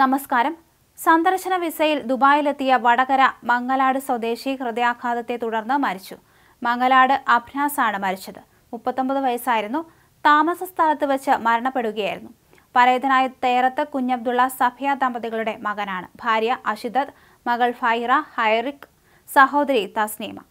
നമസ്കാരം സന്ദർശന വിസയിൽ ദുബായിലെത്തിയ വടകര മംഗലാട് സ്വദേശി ഹൃദയാഘാതത്തെ തുടർന്ന് മരിച്ചു മംഗലാട് അഭ്നാസാണ് മരിച്ചത് മുപ്പത്തൊമ്പത് വയസ്സായിരുന്നു താമസ സ്ഥലത്ത് വെച്ച് മരണപ്പെടുകയായിരുന്നു പരേതനായ തേറത്ത് കുഞ്ഞബ്ദുള്ള സഫിയ ദമ്പതികളുടെ മകനാണ് ഭാര്യ അഷിദത് മകൾ ഫൈറ ഹൈറിക് സഹോദരി തസ്നീമ